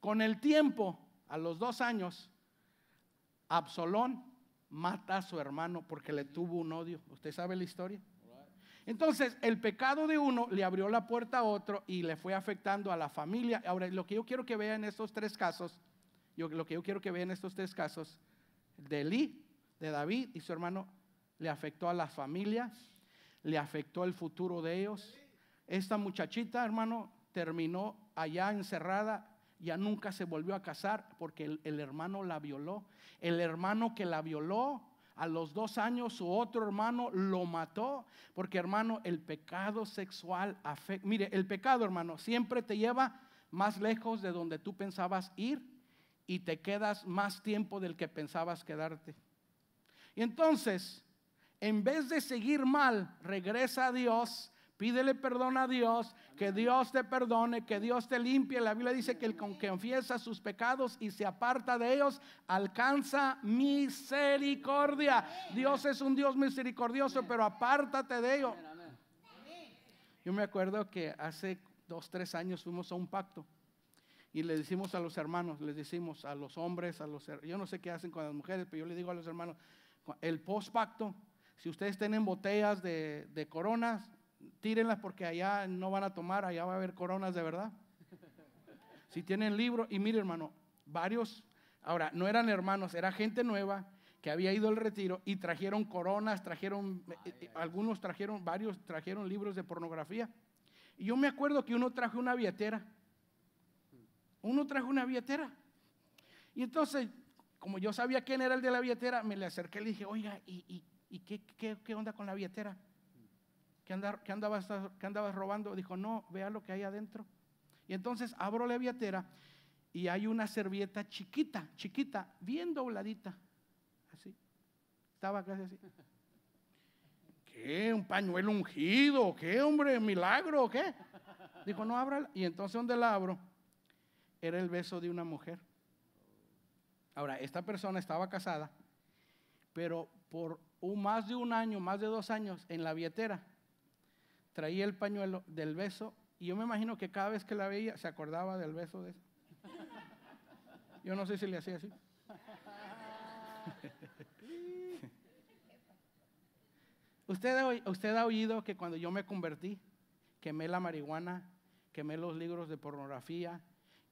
A: Con el tiempo, a los dos años, Absalón mata a su hermano porque le tuvo un odio. ¿Usted sabe la historia? Entonces, el pecado de uno le abrió la puerta a otro y le fue afectando a la familia. Ahora, lo que yo quiero que vea en estos tres casos, lo que yo quiero que vea en estos tres casos, de Lee, de David y su hermano, le afectó a la familia, le afectó el futuro de ellos. Esta muchachita, hermano, terminó allá encerrada, ya nunca se volvió a casar porque el hermano la violó. El hermano que la violó a los dos años su otro hermano lo mató, porque hermano, el pecado sexual afecta, mire, el pecado hermano siempre te lleva más lejos de donde tú pensabas ir y te quedas más tiempo del que pensabas quedarte. Y entonces, en vez de seguir mal, regresa a Dios Pídele perdón a Dios, que Dios te perdone, que Dios te limpie. La Biblia dice que el que confiesa sus pecados y se aparta de ellos alcanza misericordia. Dios es un Dios misericordioso, pero apártate de ello. Yo me acuerdo que hace dos, tres años fuimos a un pacto y le decimos a los hermanos, les decimos a los hombres, a los yo no sé qué hacen con las mujeres, pero yo le digo a los hermanos, el post pacto, si ustedes tienen botellas de, de coronas, tírenlas porque allá no van a tomar, allá va a haber coronas de verdad. Si tienen libro, y mire hermano, varios, ahora no eran hermanos, era gente nueva que había ido al retiro y trajeron coronas, trajeron, eh, eh, algunos trajeron, varios trajeron libros de pornografía. Y yo me acuerdo que uno trajo una billetera. Uno trajo una billetera. Y entonces, como yo sabía quién era el de la billetera, me le acerqué y le dije, oiga, ¿y, qué, qué, qué onda con la billetera? ¿Qué, andabas, robando? Dijo, no, vea lo que hay adentro. Y entonces abro la viatera y hay una servieta chiquita, chiquita, bien dobladita. Así. Estaba casi así. ¿Qué? ¿Un pañuelo ungido? ¿Qué, hombre? ¿Milagro? ¿Qué? Dijo, no, ábrala. Y entonces, ¿dónde la abro? Era el beso de una mujer. Ahora, esta persona estaba casada, pero por un, más de un año, más de dos años, en la viatera, traía el pañuelo del beso y yo me imagino que cada vez que la veía se acordaba del beso de eso. Yo no sé si le hacía así. [LAUGHS] usted, ha oído que cuando yo me convertí, quemé la marihuana, quemé los libros de pornografía,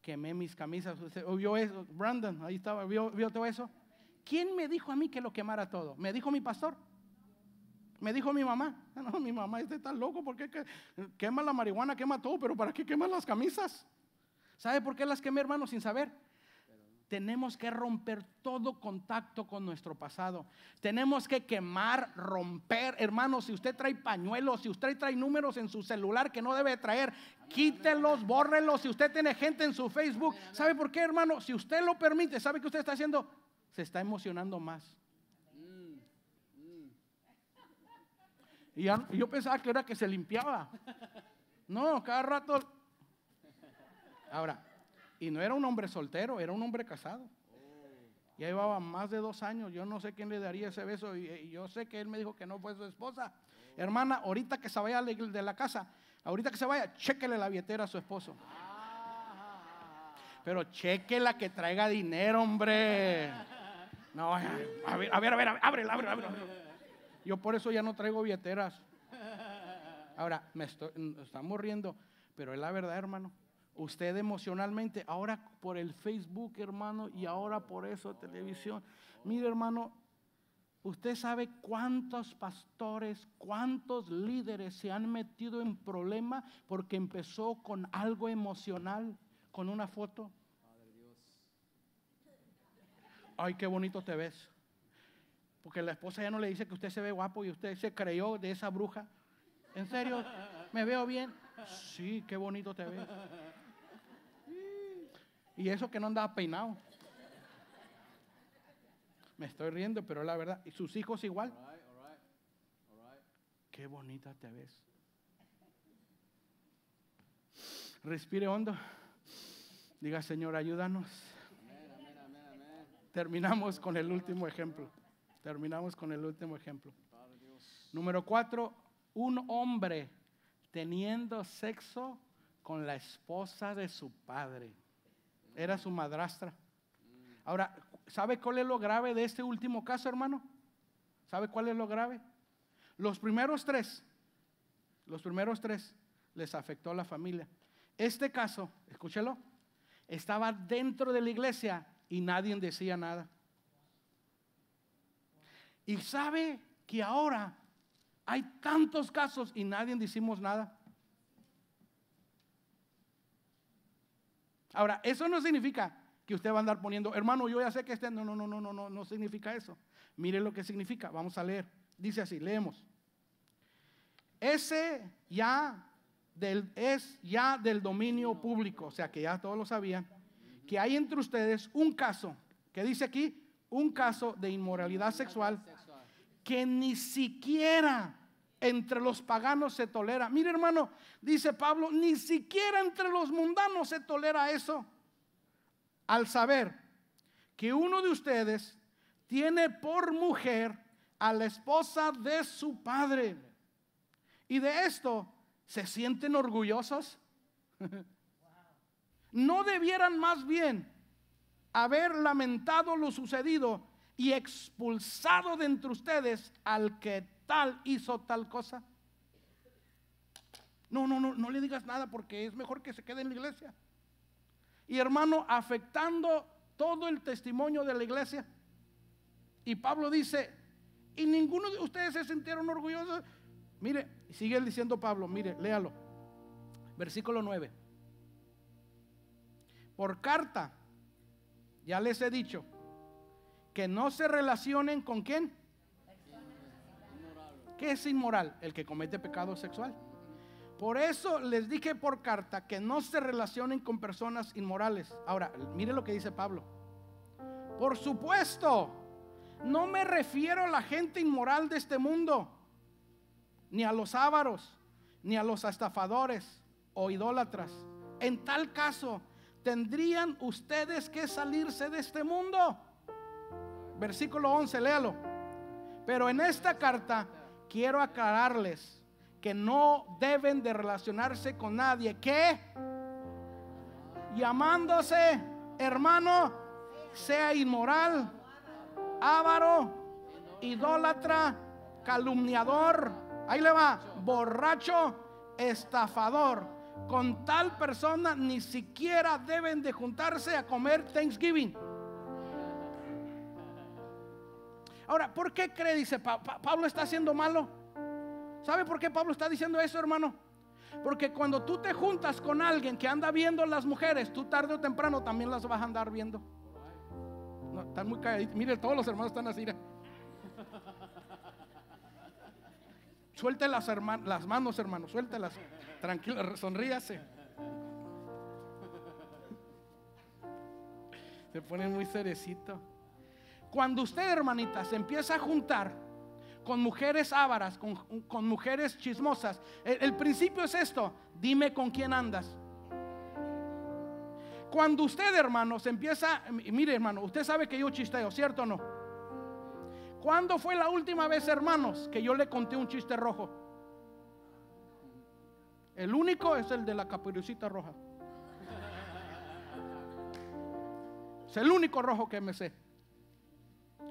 A: quemé mis camisas. Usted, ¿Vio eso? Brandon, ahí estaba, ¿vio, ¿vio todo eso? ¿Quién me dijo a mí que lo quemara todo? ¿Me dijo mi pastor? Me dijo mi mamá, ah, no, mi mamá este está tan loco, porque quema la marihuana, quema todo, pero ¿para qué quema las camisas? ¿Sabe por qué las quemé, hermano, sin saber? Tenemos que romper todo contacto con nuestro pasado. Tenemos que quemar, romper. Hermano, si usted trae pañuelos, si usted trae números en su celular que no debe traer, quítelos, bórrelos. Si usted tiene gente en su Facebook, ¿sabe por qué, hermano? Si usted lo permite, ¿sabe que usted está haciendo? Se está emocionando más. Y, yo pensaba que era que se limpiaba. No, cada rato. Ahora, y no era un hombre soltero, era un hombre casado. Ya llevaba más de dos años. Yo no sé quién le daría ese beso. Y, yo sé que él me dijo que no fue su esposa. Hermana, ahorita que se vaya de la casa, ahorita que se vaya, chequele la billetera a su esposo. pero Pero la que traiga dinero, hombre. No, a ver, a ver, a ver, ábrela, ábrela, ábrela. Yo por eso ya no traigo billeteras. Ahora, me estoy, mm, estamos riendo, pero es la verdad, hermano. Usted emocionalmente, ahora por el Facebook, hermano, y ahora por eso televisión. Mire, hermano, usted sabe cuántos pastores, cuántos líderes se han metido en problema porque empezó con algo emocional, con una foto. Ay, qué bonito te ves porque la esposa ya no le dice que usted se ve guapo y usted se creyó de esa bruja. ¿En serio? ¿Me veo bien? Sí, qué bonito te ves. Y eso que no andaba peinado. Me estoy riendo, pero la verdad. ¿Y sus hijos igual? Qué bonita te ves. Respire hondo. Diga, Señor, ayúdanos. Terminamos con el último ejemplo. Terminamos con el último ejemplo. Número cuatro, un hombre teniendo sexo con la esposa de su padre. Era su madrastra. Ahora, ¿sabe cuál es lo grave de este último caso, hermano? ¿Sabe cuál es lo grave? Los primeros tres, los primeros tres les afectó a la familia. Este caso, escúchelo, estaba dentro de la iglesia y nadie decía nada. Y sabe que ahora hay tantos casos y nadie decimos nada. Ahora, eso no significa que usted va a andar poniendo, hermano, yo ya sé que este, no, no, no, no, no, no, no significa eso. Mire lo que significa, vamos a leer. Dice así, leemos. Ese ya es ya del dominio público, o sea que ya todos lo sabían, que hay entre ustedes un caso, que dice aquí, un caso de inmoralidad sexual que ni siquiera entre los paganos se tolera. Mire hermano, dice Pablo, ni siquiera entre los mundanos se tolera eso. Al saber que uno de ustedes tiene por mujer a la esposa de su padre. Y de esto se sienten orgullosos. [LAUGHS] no debieran más bien haber lamentado lo sucedido y expulsado de entre ustedes al que tal hizo tal cosa. No, no, no, no le digas nada porque es mejor que se quede en la iglesia. Y hermano, afectando todo el testimonio de la iglesia. Y Pablo dice, y ninguno de ustedes se sintieron orgullosos. Mire, sigue diciendo Pablo, mire, léalo. Versículo 9. Por carta, ya les he dicho, que no se relacionen con quién. ¿Qué es inmoral? El que comete pecado sexual. Por eso les dije por carta que no se relacionen con personas inmorales. Ahora, mire lo que dice Pablo. Por supuesto, no me refiero a la gente inmoral de este mundo, ni a los ávaros, ni a los estafadores o idólatras. En tal caso, tendrían ustedes que salirse de este mundo versículo 11, léalo. Pero en esta carta quiero aclararles que no deben de relacionarse con nadie que llamándose hermano sea inmoral, avaro, idólatra, calumniador, ahí le va, borracho, estafador. Con tal persona ni siquiera deben de juntarse a comer Thanksgiving. Ahora, ¿por qué cree? Dice, Pablo está haciendo malo. ¿Sabe por qué Pablo está diciendo eso, hermano? Porque cuando tú te juntas con alguien que anda viendo las mujeres, tú tarde o temprano también las vas a andar viendo. No, están muy calladitos. Mire, todos los hermanos están así. Suelte las, las manos, hermano, suéltelas. Tranquilo, sonríase. Se pone muy cerecito. Cuando usted, hermanita, se empieza a juntar con mujeres ávaras, con, mujeres chismosas, el, principio es esto, dime con quién andas. Cuando usted, hermano, se empieza, mire, hermano, usted sabe que yo chisteo, ¿cierto o no? ¿Cuándo fue la última vez, hermanos, que yo le conté un chiste rojo? El único es el de la caperucita roja. Es el único rojo que me sé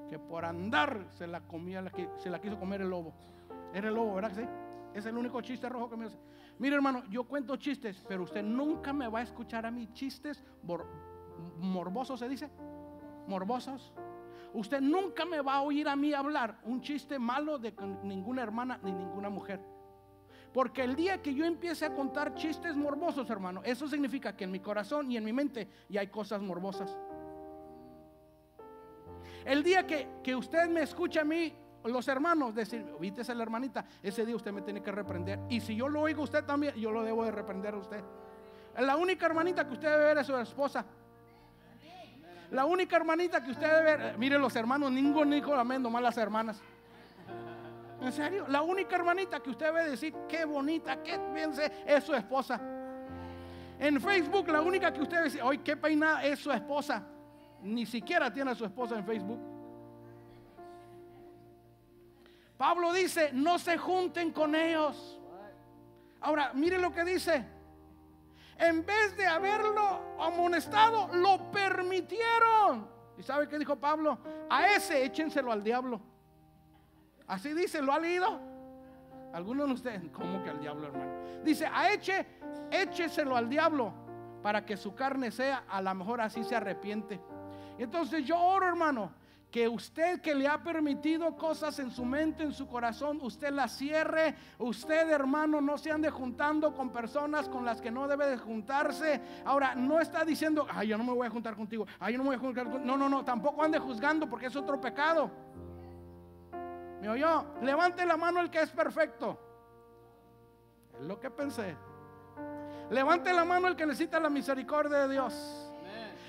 A: que por andar se la comía, se la quiso comer el lobo. Era el lobo, ¿verdad sí? Es el único chiste rojo que me hace. Mire, hermano, yo cuento chistes, pero usted nunca me va a escuchar a mí chistes morbosos, se dice. Morbosos. Usted nunca me va a oír a mí hablar un chiste malo de ninguna hermana ni ninguna mujer. Porque el día que yo empiece a contar chistes morbosos, hermano, eso significa que en mi corazón y en mi mente ya hay cosas morbosas. El día que, usted me escucha a mí, los hermanos, decir, viste a la hermanita, ese día usted me tiene que reprender. Y si yo lo oigo a usted también, yo lo debo de reprender a usted. La única hermanita que usted debe ver es su esposa. La única hermanita que usted debe ver, eh, Mire los hermanos, ningún hijo amén, nomás las hermanas. En serio, la única hermanita que usted debe decir, qué bonita, qué piense, es su esposa. En Facebook, la única que usted debe decir, hoy qué peinada es su esposa ni siquiera tiene a su esposa en Facebook. Pablo dice, no se junten con ellos. Ahora, mire lo que dice. En vez de haberlo amonestado, lo permitieron. ¿Y sabe qué dijo Pablo? A ese échenselo al diablo. Así dice, ¿lo ha leído? Algunos de ustedes, ¿cómo que al diablo, hermano? Dice, a eche, écheselo al diablo para que su carne sea, a lo mejor así se arrepiente. Entonces yo oro, hermano, que usted que le ha permitido cosas en su mente, en su corazón, usted las cierre. Usted, hermano, no se ande juntando con personas con las que no debe de juntarse. Ahora, no está diciendo, ay, yo no me voy a juntar contigo, ay, yo no me voy a juntar contigo. No, no, no, tampoco ande juzgando porque es otro pecado. ¿Me oyó? Levante la mano el que es perfecto. Es lo que pensé. Levante la mano el que necesita la misericordia de Dios.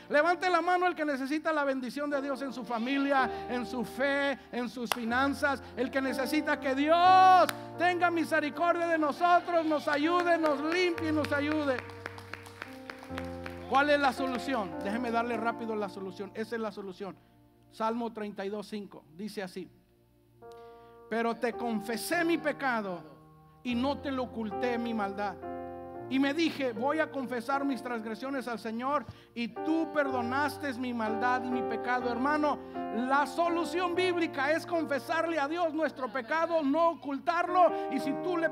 A: Levante la mano el que necesita la bendición de Dios en su familia, en su fe, en sus finanzas. El que necesita que Dios tenga misericordia de nosotros, nos ayude, nos limpie y nos ayude. ¿Cuál es la solución? Déjeme darle rápido la solución. Esa es la solución. Salmo 32:5 Dice así. Pero te confesé mi pecado y no te lo oculté mi maldad. Y me dije, voy a confesar mis transgresiones al Señor y tú perdonaste mi maldad y mi pecado, hermano. La solución bíblica es confesarle a Dios nuestro pecado, no ocultarlo. Y si tú, le,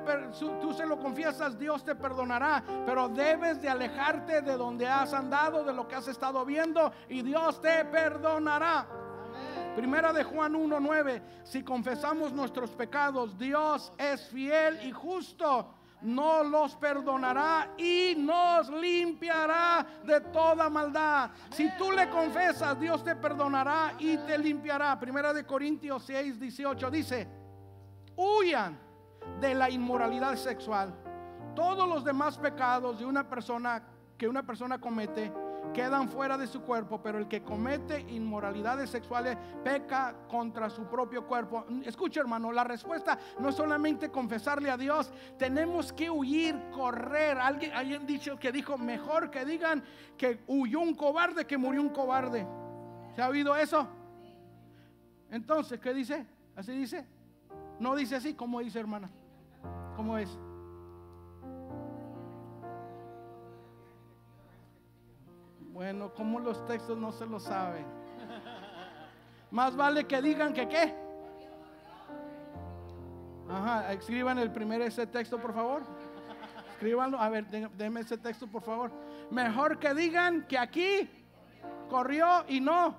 A: tú se lo confiesas, Dios te perdonará. Pero debes de alejarte de donde has andado, de lo que has estado viendo y Dios te perdonará. Primera de Juan 1.9, si confesamos nuestros pecados, Dios es fiel y justo no los perdonará y nos limpiará de toda maldad. Si tú le confesas, Dios te perdonará y te limpiará. Primera de Corintios 6, 18 dice, huyan de la inmoralidad sexual. Todos los demás pecados de una persona que una persona comete quedan fuera de su cuerpo, pero el que comete inmoralidades sexuales peca contra su propio cuerpo. Mm, escucha hermano, la respuesta no es solamente confesarle a Dios, tenemos que huir, correr. Alguien, alguien dicho que dijo, mejor que digan que huyó un cobarde que murió un cobarde. ¿Se ha oído eso? Entonces, ¿qué dice? ¿Así dice? No dice así, como dice hermana? ¿Cómo es? Bueno, como los textos no se lo saben. Más vale que digan que qué. Ajá, escriban el primer ese texto, por favor. Escríbanlo. A ver, denme ese texto, por favor. Mejor que digan que aquí corrió y no.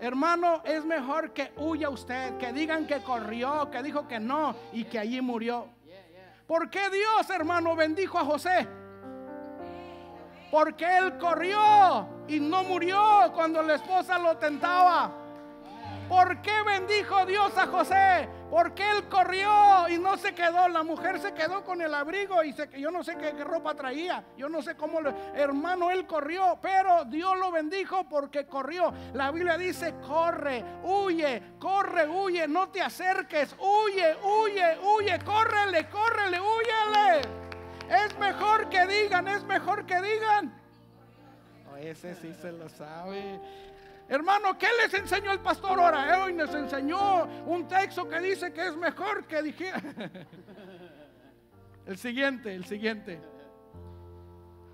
A: Hermano, es mejor que huya usted, que digan que corrió, que dijo que no y que allí murió. ¿Por qué Dios, hermano, bendijo a José? Porque él corrió y no murió cuando la esposa lo tentaba. ¿Por qué bendijo Dios a José? Porque él corrió y no se quedó. La mujer se quedó con el abrigo y se, yo no sé qué, ropa traía. Yo no sé cómo, hermano, él corrió. Pero Dios lo bendijo porque corrió. La Biblia dice, corre, huye, corre, huye, no te acerques, huye, huye, huye, córrele, córrele, huyele. Es mejor que digan, es mejor que digan. ese sí se lo sabe. Hermano, ¿qué les enseñó el pastor ahora? Eh, hoy nos enseñó un texto que dice que es mejor que dijera. [LAUGHS] El siguiente, el siguiente.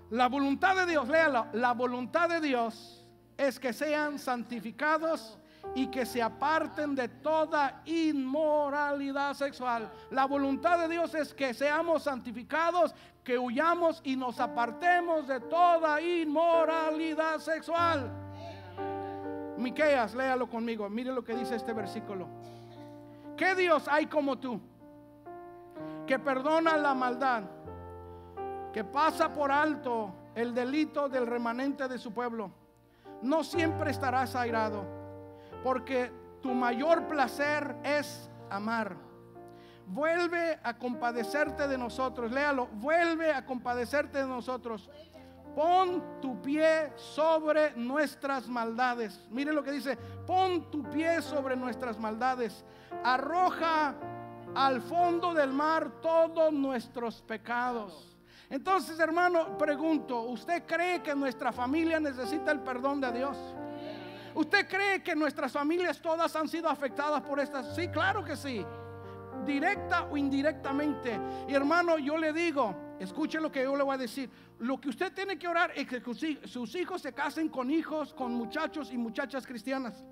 A: La voluntad de Dios, léalo. La voluntad de Dios es que sean santificados y que se aparten de toda inmoralidad sexual. La voluntad de Dios es que seamos santificados, que huyamos y nos apartemos de toda inmoralidad sexual. Miqueas, léalo conmigo. Mire lo que dice este versículo. ¿Qué Dios hay como tú? Que perdona la maldad, que pasa por alto el delito del remanente de su pueblo. No siempre estarás airado porque tu mayor placer es amar. Vuelve a compadecerte de nosotros, léalo, vuelve a compadecerte de nosotros. Pon tu pie sobre nuestras maldades. Mire lo que dice, pon tu pie sobre nuestras maldades. Arroja al fondo del mar todos nuestros pecados. Entonces, hermano, pregunto, ¿usted cree que nuestra familia necesita el perdón de Dios? ¿Usted cree que nuestras familias todas han sido afectadas por estas? Sí, claro que sí. Directa o indirectamente. Y hermano, yo le digo, escuche lo que yo le voy a decir. Lo que usted tiene que orar es que sus hijos se casen con hijos, con muchachos y muchachas cristianas.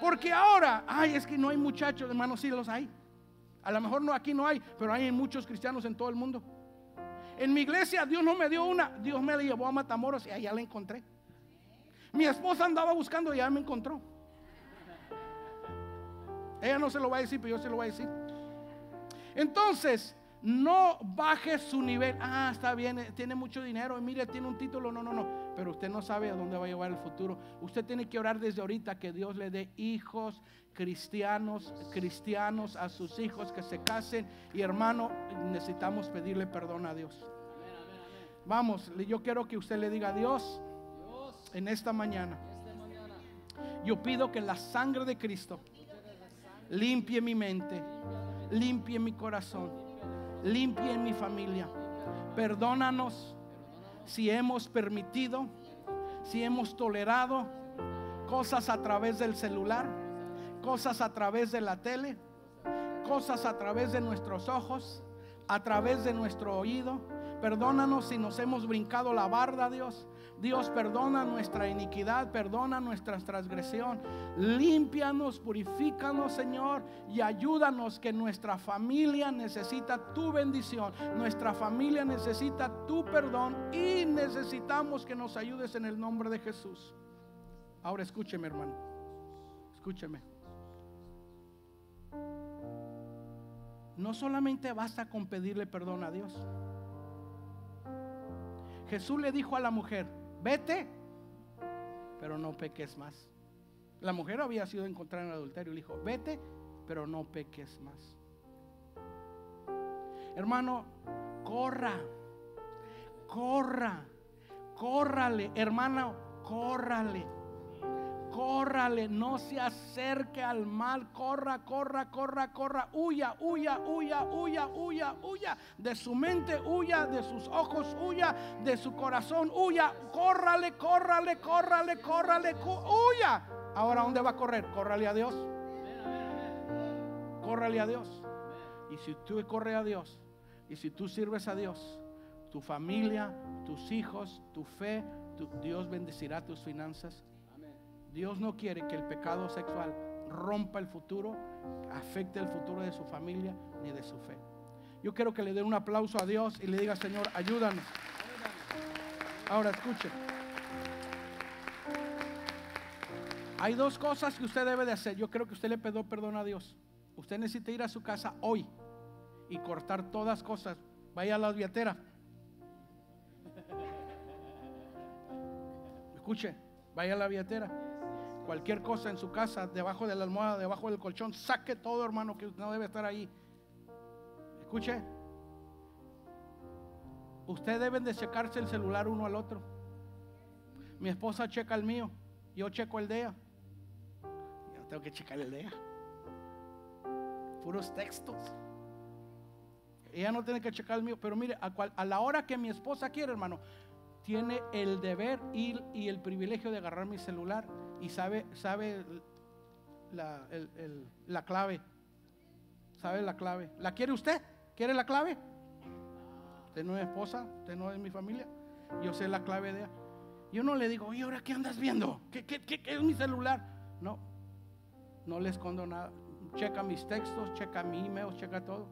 A: Porque ahora, ay, es que no hay muchachos, hermanos sí los hay. A lo mejor no aquí no hay, pero hay muchos cristianos en todo el mundo. En mi iglesia Dios no me dio una, Dios me la llevó a Matamoros y allá la encontré. Mi esposa andaba buscando y ya me encontró. Ella no se lo va a decir, pero yo se lo voy a decir. Entonces, no baje su nivel. Ah, está bien, eh, tiene mucho dinero. Emilia, mire, tiene un título. No, no, no. Pero usted no sabe a dónde va a llevar el futuro. Usted tiene que orar desde ahorita que Dios le dé hijos cristianos, cristianos a sus hijos que se casen. Y hermano, necesitamos pedirle perdón a Dios. Vamos, yo quiero que usted le diga a Dios en esta mañana, yo pido que la sangre de Cristo limpie mi mente, limpie mi corazón, limpie mi familia. Perdónanos si hemos permitido, si hemos tolerado cosas a través del celular, cosas a través de la tele, cosas a través de nuestros ojos, a través de nuestro oído. Perdónanos si nos hemos brincado la barda, Dios. Dios perdona nuestra iniquidad, perdona nuestra transgresión. Límpianos, purifícanos, Señor, y ayúdanos que nuestra familia necesita tu bendición, nuestra familia necesita tu perdón y necesitamos que nos ayudes en el nombre de Jesús. Ahora escúcheme, hermano. Escúcheme. No solamente basta con pedirle perdón a Dios. Jesús le dijo a la mujer, vete, pero no peques más. La mujer había sido encontrada en adulterio y le dijo, vete, pero no peques más. Hermano, corra, corra, córrale, hermano, córrale córrale, no se acerque al mal, corra, corra, corra, corra, huya, huya, huya, huya, huya, huya de su mente, huya de sus ojos, huya de su corazón, huya, córrale, córrale, córrale, córrale, huya. Ahora, ¿dónde va a correr? Córrale a Dios. Córrale a Dios. Y si tú corres a Dios, y si tú sirves a Dios, tu familia, tus hijos, tu fe, Dios bendecirá tus finanzas, Dios no quiere que el pecado sexual rompa el futuro, afecte el futuro de su familia ni de su fe. Yo quiero que le den un aplauso a Dios y le diga, Señor, ayúdanos. Ahora escuchen. Hay dos cosas que usted debe de hacer. Yo creo que usted le pedó perdón a Dios. Usted necesita ir a su casa hoy y cortar todas cosas. Vaya a la viatera. Escuche, vaya a la viatera cualquier cosa en su casa, debajo de la almohada, debajo del colchón, saque todo, hermano, que no debe estar ahí. Escuche, ustedes deben de checarse el celular uno al otro. Mi esposa checa el mío, yo checo el de ella. Yo tengo que checar el de ella. Puros textos. Ella no tiene que checar el mío, pero mire, a, a la hora que mi esposa quiere, hermano, tiene el deber y el privilegio de agarrar mi celular y sabe, sabe la, clave. ¿Sabe la clave? ¿La quiere usted? ¿Quiere la clave? Usted no es esposa, usted no es mi familia. Yo sé la clave de ella. Yo no le digo, y ahora qué andas viendo? ¿Qué, qué, qué, es mi celular? No, no le escondo nada. Checa mis textos, checa mi email, checa todo.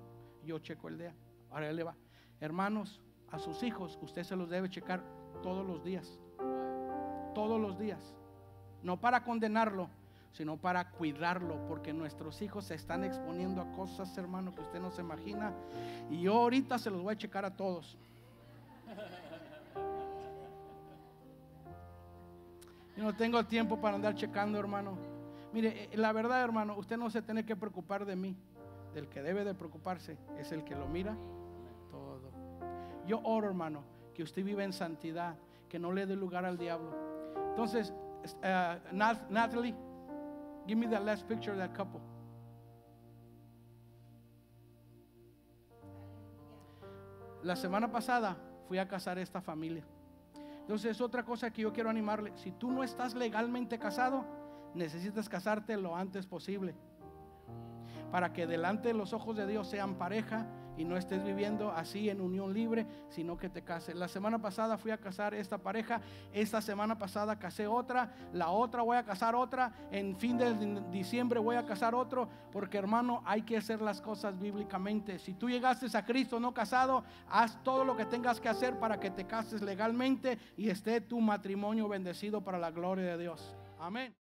A: Yo checo el día. Ahora él le va. Hermanos, a sus hijos, usted se los debe checar todos los días. Todos los días no para condenarlo, sino para cuidarlo, porque nuestros hijos se están exponiendo a cosas, hermano, que usted no se imagina. Y yo ahorita se los voy a checar a todos. Yo no tengo tiempo para andar checando, hermano. Mire, eh, la verdad, hermano, usted no se tiene que preocupar de mí. Del que debe de preocuparse es el que lo mira todo. Yo oro, hermano, que usted viva en santidad, que no le dé lugar al diablo. Entonces, Uh, Natalie, give me the last picture of that couple. La semana pasada fui a casar esta familia. Entonces, otra cosa que yo quiero animarle, si tú no estás legalmente casado, necesitas casarte lo antes posible. Para que delante de los ojos de Dios sean pareja y no estés viviendo así en unión libre, sino que te cases. La semana pasada fui a casar esta pareja, esta semana pasada casé otra, la otra voy a casar otra, en fin de diciembre voy a casar otro, porque hermano, hay que hacer las cosas bíblicamente. Si tú llegaste a Cristo no casado, haz todo lo que tengas que hacer para que te cases legalmente y esté tu matrimonio bendecido para la gloria de Dios. Amén.